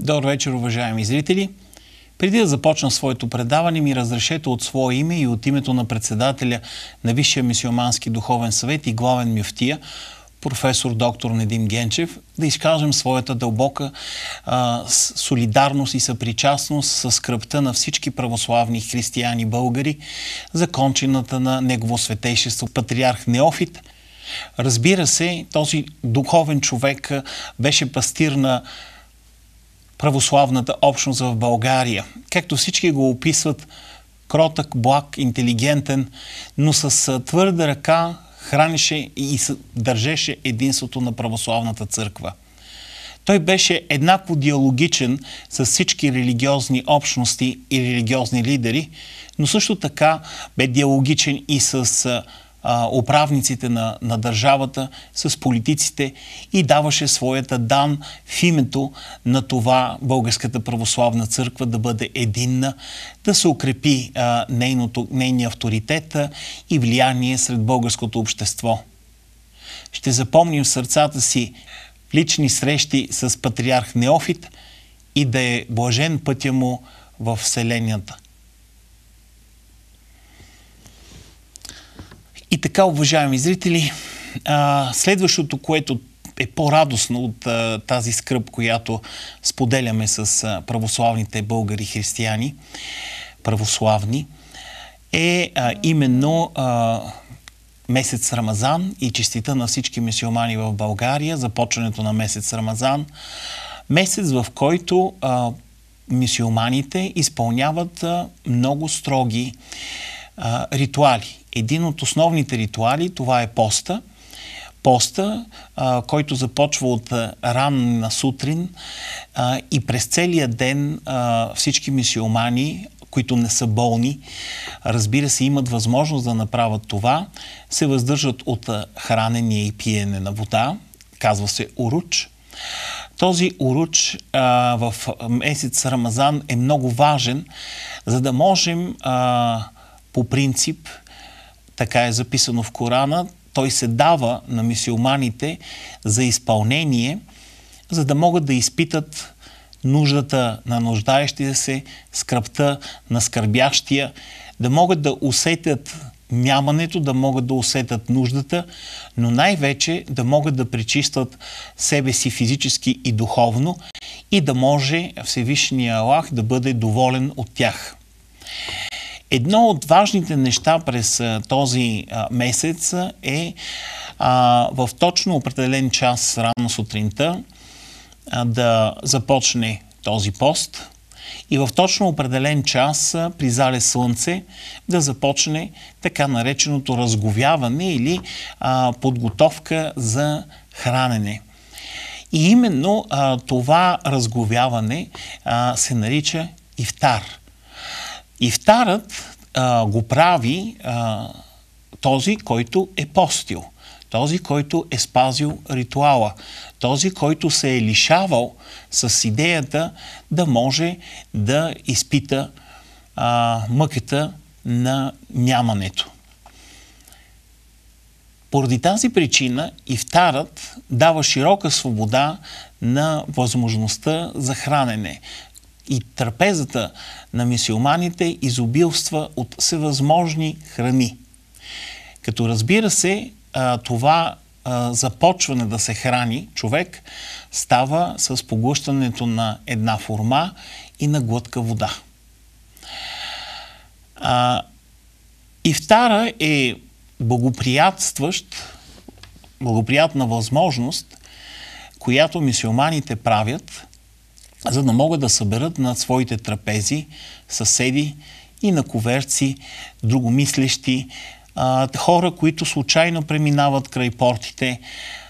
Добър вечер, уважаеми зрители! Преди да започна своето предаване, ми разрешете от свое име и от името на председателя на Висшия мисиомански духовен съвет и главен мюфтия, професор доктор Недим Генчев, да изкажем своята дълбока а, солидарност и съпричастност с скръпта на всички православни християни българи за кончината на Негово светейшество патриарх Неофит – Разбира се, този духовен човек беше пастир на православната общност в България. Както всички го описват, кротък, благ, интелигентен, но с твърда ръка хранеше и държеше единството на православната църква. Той беше еднакво диалогичен с всички религиозни общности и религиозни лидери, но също така бе диалогичен и с а, управниците на, на държавата, с политиците и даваше своята дан в името на това Българската православна църква да бъде единна, да се укрепи а, нейното, нейния авторитет и влияние сред българското общество. Ще запомним в сърцата си лични срещи с патриарх Неофит и да е блажен пътя му в Вселенията – И така, уважаеми зрители, следващото, което е по-радостно от тази скръп, която споделяме с православните българи християни, православни, е именно месец Рамазан и честита на всички мисиомани в България, започването на месец Рамазан. Месец, в който мисиоманите изпълняват много строги ритуали един от основните ритуали, това е поста. Поста, а, който започва от на сутрин а, и през целия ден а, всички мисиомани, които не са болни, разбира се, имат възможност да направят това, се въздържат от хранение и пиене на вода, казва се уруч. Този уруч а, в месец Рамазан е много важен, за да можем а, по принцип така е записано в Корана, той се дава на мисиоманите за изпълнение, за да могат да изпитат нуждата на нуждаещите се, скръпта на скърбящия, да могат да усетят нямането, да могат да усетят нуждата, но най-вече да могат да причистват себе си физически и духовно и да може Всевишния Аллах да бъде доволен от тях. Едно от важните неща през този месец е в точно определен час рано сутринта да започне този пост и в точно определен час при зале слънце да започне така нареченото разговяване или подготовка за хранене. И именно това разговяване се нарича ифтар – и втарът а, го прави а, този, който е постил, този, който е спазил ритуала, този, който се е лишавал с идеята да може да изпита а, мъката на нямането. Поради тази причина и втарът дава широка свобода на възможността за хранене, и трапезата на мисиоманите изобилства от всевъзможни храни. Като разбира се, това започване да се храни човек става с поглъщането на една форма и на глътка вода. Ифтара е благоприятстващ, благоприятна възможност, която мисиоманите правят – за да могат да съберат на своите трапези съседи и наковерци, другомислещи, хора, които случайно преминават край портите,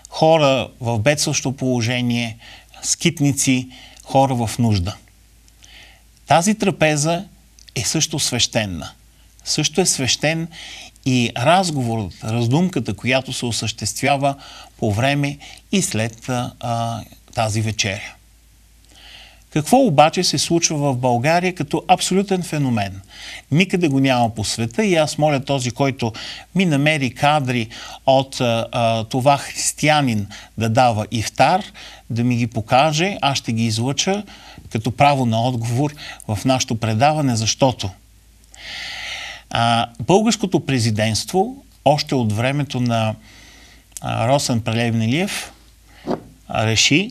хора в бедстващо положение, скитници, хора в нужда. Тази трапеза е също свещена. Също е свещен и разговорът, раздумката, която се осъществява по време и след а, тази вечеря. Какво обаче се случва в България като абсолютен феномен? Никъде го няма по света и аз моля този, който ми намери кадри от а, това християнин да дава ифтар, да ми ги покаже, аз ще ги излъча като право на отговор в нашето предаване, защото а, българското президентство още от времето на а, Росен Прелевнилиев реши,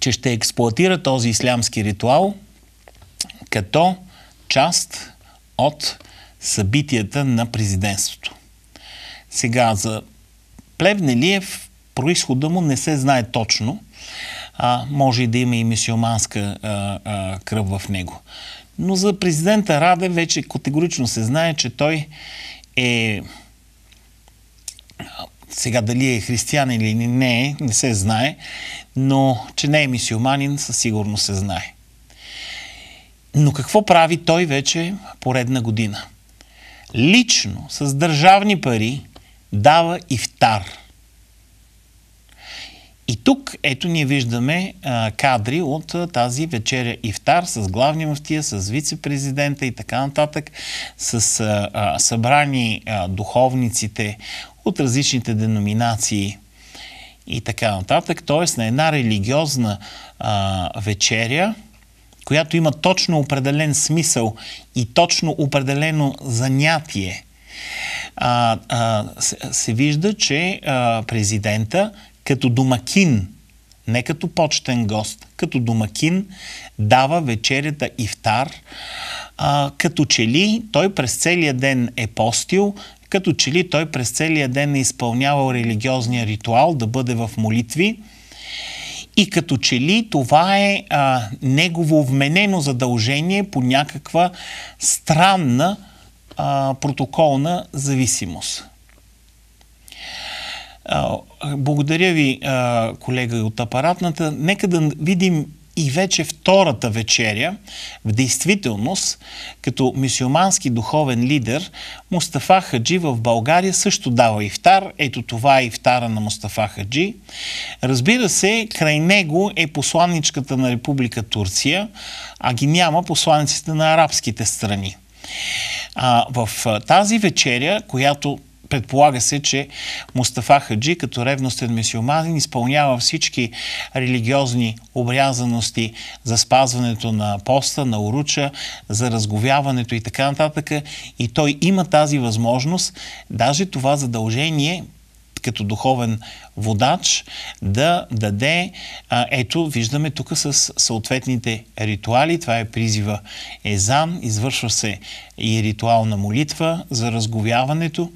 че ще експлуатира този ислямски ритуал като част от събитията на президентството. Сега за Плевнелиев происхода му не се знае точно. А, може и да има и мисиоманска а, а, кръв в него. Но за президента Раде вече категорично се знае, че той е сега дали е християн или не е, не се знае, но че не е мисиоманин, със сигурност се знае. Но какво прави той вече поредна година? Лично с държавни пари дава ифтар. И тук, ето, ние виждаме а, кадри от а, тази вечеря Ифтар с главни мъфтия, с вице-президента и така нататък, с а, събрани духовниците от различните деноминации и така нататък. Тоест на една религиозна а, вечеря, която има точно определен смисъл и точно определено занятие, а, а, се, се вижда, че а, президента като домакин, не като почтен гост, като домакин дава вечерята ифтар, а, като че ли той през целия ден е постил, като че ли той през целия ден е изпълнявал религиозния ритуал да бъде в молитви и като че ли това е а, негово вменено задължение по някаква странна а, протоколна зависимост. А, благодаря ви, а, колега от апаратната. Нека да видим и вече втората вечеря, в действителност, като мисиомански духовен лидер, Мустафа Хаджи в България също дава ифтар. Ето това е ифтара на Мустафа Хаджи. Разбира се, край него е посланничката на Република Турция, а ги няма посланниците на арабските страни. А, в тази вечеря, която Предполага се, че Мустафа Хаджи, като ревностен мисиоманин, изпълнява всички религиозни обрязаности за спазването на поста, на уруча, за разговяването и така нататък. И той има тази възможност, даже това задължение като духовен водач да даде, а, ето виждаме тук с съответните ритуали, това е призива Езан, извършва се и ритуална молитва за разговяването,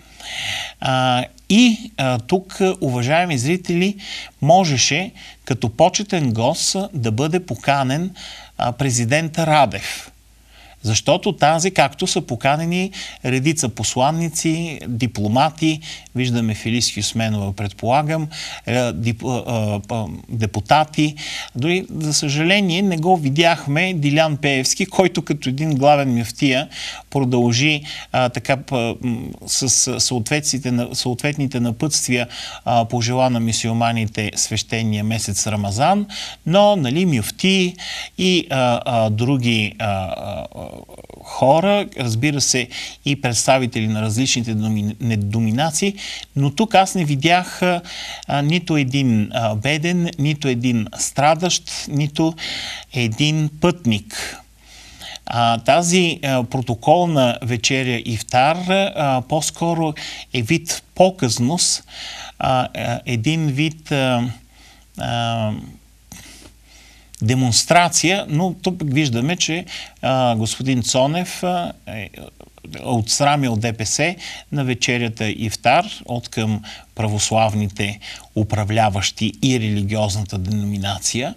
а, и а, тук, уважаеми зрители, можеше като почетен гост да бъде поканен а, президента Радев. Защото тази, както са поканени редица посланници, дипломати, виждаме Филиски Сменова, предполагам, е, е, е, депутати. Дори, за съжаление, не го видяхме Дилян Пеевски, който като един главен мефтия продължи а, така с съответните напътствия а, по жела на мисиоманите свещения месец Рамазан, но нали, мюфти и а, други хора, разбира се, и представители на различните доминации, но тук аз не видях а, нито един а, беден, нито един страдащ, нито един пътник. А, тази а, протоколна вечеря Ифтар а, по-скоро е вид показност, а, а, един вид а, а, демонстрация, но тук виждаме, че а, господин Цонев а, е, срами от ДПС на вечерята Ивтар от към православните управляващи и религиозната деноминация.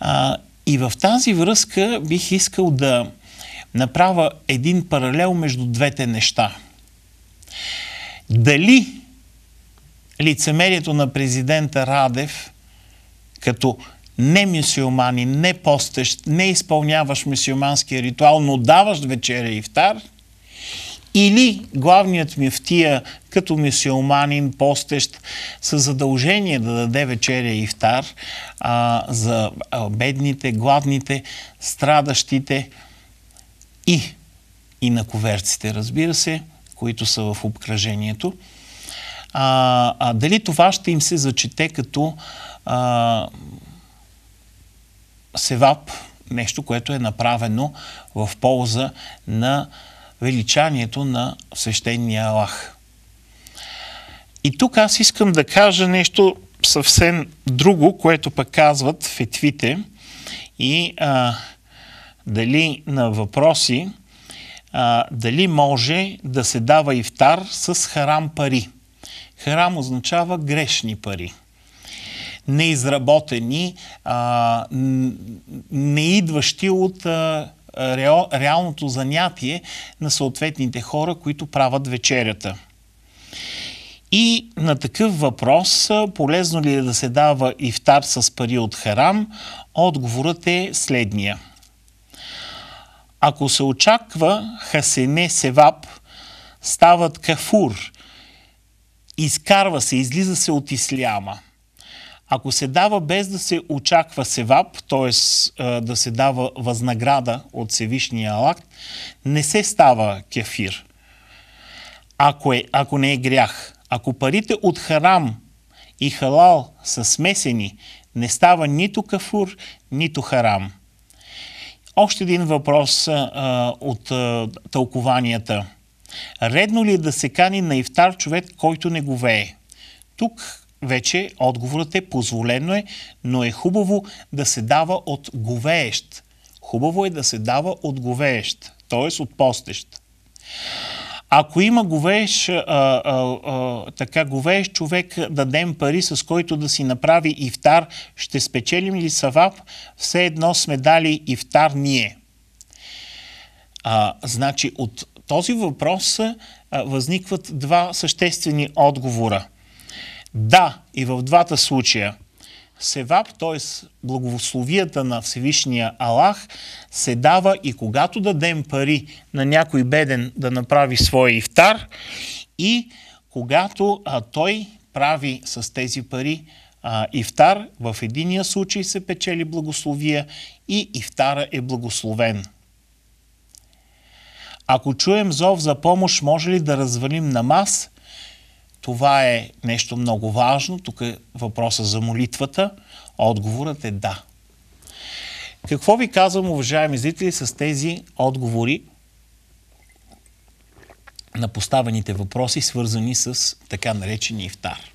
А, и в тази връзка бих искал да направя един паралел между двете неща. Дали лицемерието на президента Радев като не мюсюлмани, не постещ, не изпълняваш мюсюлманския ритуал, но даваш вечеря и втар, или главният мифтия като мюсюлманин, постещ, с задължение да даде вечеря и втар а, за бедните, гладните, страдащите и инаковерците, разбира се, които са в обкръжението. А, а дали това ще им се зачете като а, Севап, нещо, което е направено в полза на величанието на свещения Аллах. И тук аз искам да кажа нещо съвсем друго, което пък казват фетвите и а, дали на въпроси а, дали може да се дава ифтар с харам пари. Харам означава грешни пари неизработени, а, не идващи от а, реал, реалното занятие на съответните хора, които правят вечерята. И на такъв въпрос, полезно ли е да се дава ифтар с пари от харам, отговорът е следния. Ако се очаква хасене севап, стават кафур, изкарва се, излиза се от исляма – ако се дава без да се очаква севап, т.е. да се дава възнаграда от севишния Аллах, не се става кефир. Ако, е, ако не е грях. Ако парите от харам и халал са смесени, не става нито кафур, нито харам. Още един въпрос а, от а, тълкованията. Редно ли е да се кани на ифтар човек, който не говее? Тук вече отговорът е позволено е, но е хубаво да се дава от говеещ. Хубаво е да се дава от говеещ, т.е. от постещ. Ако има говееш, а, а, а, така, говееш човек, дадем пари, с който да си направи ифтар, ще спечелим ли савап? Все едно сме дали ифтар ние. А, значи от този въпрос а, възникват два съществени отговора – да, и в двата случая севап, т.е. благословията на Всевишния Аллах, се дава и когато дадем пари на някой беден да направи своя ифтар и когато а, той прави с тези пари а, ифтар, в единия случай се печели благословия и ифтара е благословен. Ако чуем зов за помощ, може ли да развалим намаз това е нещо много важно. Тук е въпроса за молитвата. Отговорът е да. Какво ви казвам, уважаеми зрители, с тези отговори на поставените въпроси, свързани с така наречения ифтар?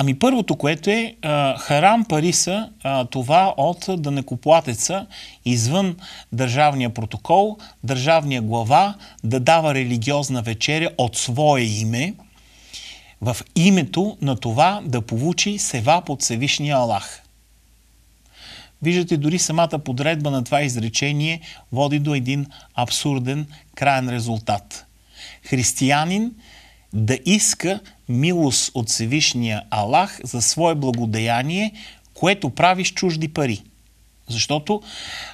Ами първото, което е а, харам пари са а, това от дънекоплатеца извън държавния протокол, държавния глава да дава религиозна вечеря от свое име в името на това да получи сева под Севишния Аллах. Виждате, дори самата подредба на това изречение води до един абсурден крайен резултат. Християнин – да иска милост от Всевишния Аллах за свое благодеяние, което правиш чужди пари. Защото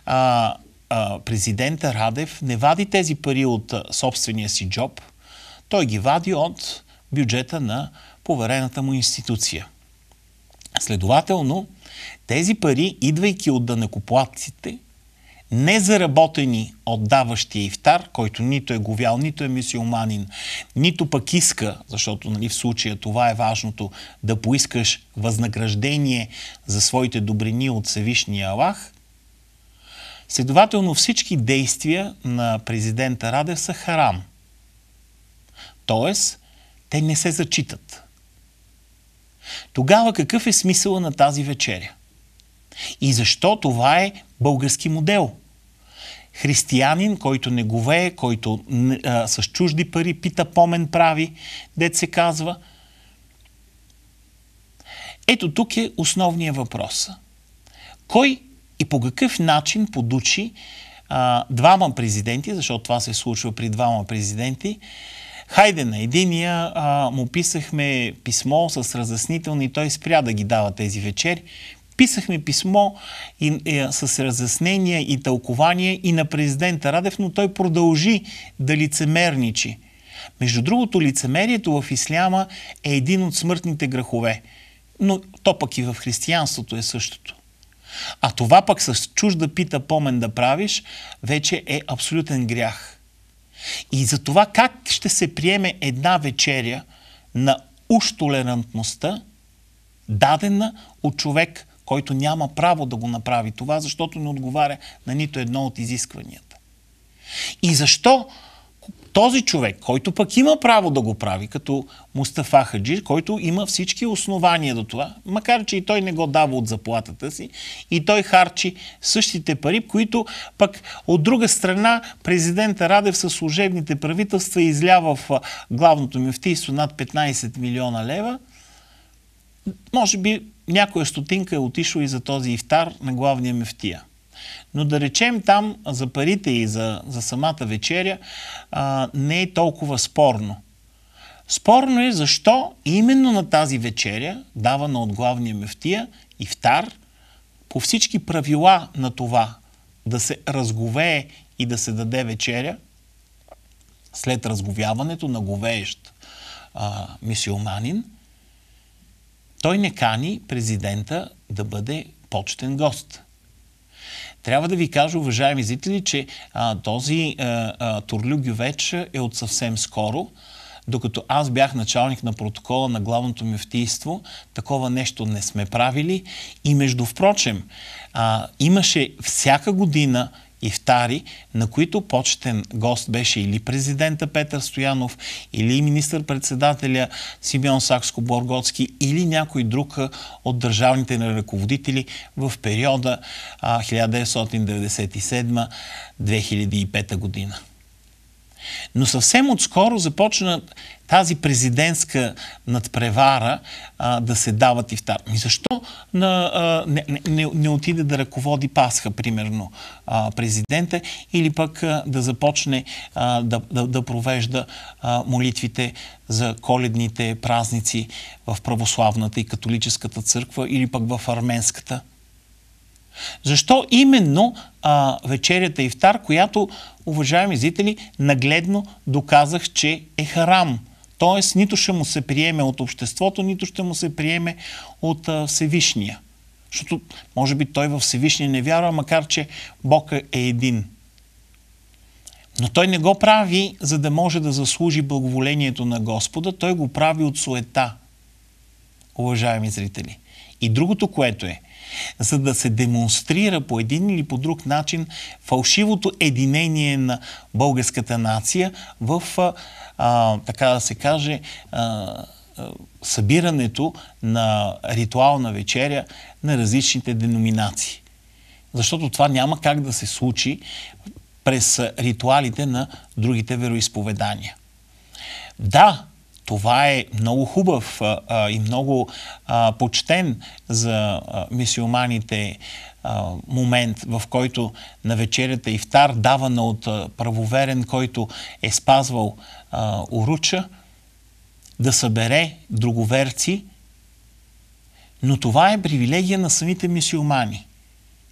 а, а, президента Радев не вади тези пари от собствения си джоб, той ги вади от бюджета на поверената му институция. Следователно, тези пари, идвайки от данекоплатците, незаработени даващия ифтар, който нито е говял, нито е мисиоманин, нито пък иска, защото нали, в случая това е важното, да поискаш възнаграждение за своите добрини от Всевишния Аллах, следователно всички действия на президента Радев са харам. Тоест, те не се зачитат. Тогава какъв е смисъла на тази вечеря? И защо това е български модел? Християнин, който не говее, който а, с чужди пари пита помен прави, дет се казва. Ето тук е основният въпрос. Кой и по какъв начин подучи а, двама президенти, защото това се случва при двама президенти, Хайде на единия, а, му писахме писмо с разъснителни, той спря да ги дава тези вечери. Писахме писмо и, и, е, с разяснения и тълкования и на президента Радев, но той продължи да лицемерничи. Между другото, лицемерието в исляма е един от смъртните грехове, но то пък и в християнството е същото. А това пък с чужда пита помен да правиш, вече е абсолютен грях. И за това как ще се приеме една вечеря на уж толерантността, дадена от човек – който няма право да го направи това, защото не отговаря на нито едно от изискванията. И защо този човек, който пък има право да го прави, като Мустафа Хаджир, който има всички основания до това, макар че и той не го дава от заплатата си, и той харчи същите пари, които пък от друга страна президента Радев със служебните правителства излява в главното мифтийство над 15 милиона лева – може би някоя стотинка е отишла и за този ифтар на главния мефтия. Но да речем там за парите и за, за самата вечеря а, не е толкова спорно. Спорно е защо именно на тази вечеря, давана от главния мефтия, ифтар, по всички правила на това да се разговее и да се даде вечеря, след разговяването на говеещ а, мисиоманин, той не кани президента да бъде почтен гост. Трябва да ви кажа, уважаеми зрители, че а, този а, е, а, е, Гювеч е от съвсем скоро. Докато аз бях началник на протокола на главното мюфтийство, такова нещо не сме правили. И между впрочем, а, имаше всяка година ифтари, на които почетен гост беше или президента Петър Стоянов, или министър-председателя Симеон Сакско-Боргоцки, или някой друг от държавните ръководители в периода 1997-2005 година. Но съвсем отскоро започна тази президентска надпревара а, да се дават и втар. И защо на, а, не, не, не отиде да ръководи Пасха, примерно, а, президента, или пък а, да започне а, да, да, да провежда а, молитвите за коледните празници в православната и католическата църква, или пък в арменската? Защо именно а, вечерята Ифтар, която, уважаеми зрители, нагледно доказах, че е харам. Тоест, нито ще му се приеме от обществото, нито ще му се приеме от а, Всевишния. Защото, може би, той във Всевишния не вярва, макар че Бог е един. Но той не го прави, за да може да заслужи благоволението на Господа. Той го прави от суета, уважаеми зрители. И другото, което е, за да се демонстрира по един или по друг начин фалшивото единение на българската нация в, а, така да се каже, а, събирането на ритуална вечеря на различните деноминации. Защото това няма как да се случи през ритуалите на другите вероисповедания. Да, това е много хубав а, и много а, почтен за а, мисиоманите момент, в който на вечерята Ифтар, давана от правоверен, който е спазвал а, уруча, да събере друговерци, но това е привилегия на самите мисиомани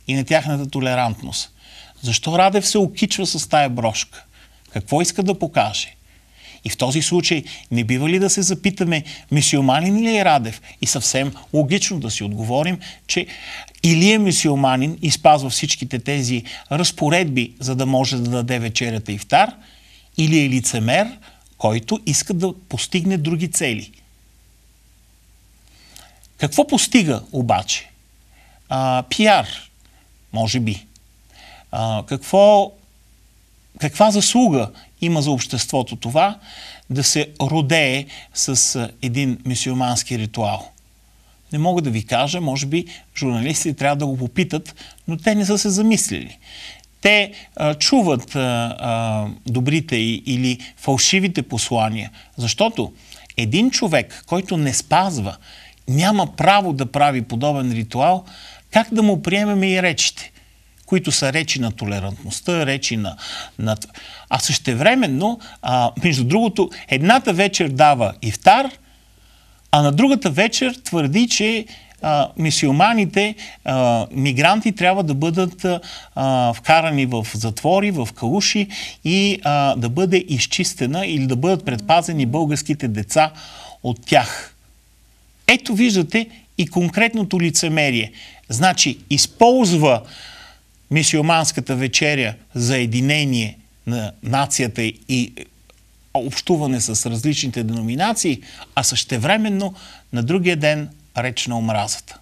и на тяхната толерантност. Защо Радев се окичва с тая брошка? Какво иска да покаже? И в този случай не бива ли да се запитаме, мисиоманин ли е Радев? И съвсем логично да си отговорим, че или е мисиоманин и спазва всичките тези разпоредби, за да може да даде вечерята и втар, или е лицемер, който иска да постигне други цели. Какво постига обаче? А, пиар, може би. А, какво каква заслуга има за обществото това да се родее с един мисиомански ритуал? Не мога да ви кажа, може би журналистите трябва да го попитат, но те не са се замислили. Те а, чуват а, а, добрите и, или фалшивите послания, защото един човек, който не спазва, няма право да прави подобен ритуал, как да му приемеме и речите? които са речи на толерантността, речи на... на... А същевременно, а, между другото, едната вечер дава ифтар, а на другата вечер твърди, че мисиоманите, мигранти трябва да бъдат а, вкарани в затвори, в калуши и а, да бъде изчистена или да бъдат предпазени българските деца от тях. Ето виждате и конкретното лицемерие. Значи, използва мисиоманската вечеря за единение на нацията и общуване с различните деноминации, а същевременно на другия ден реч на омразата.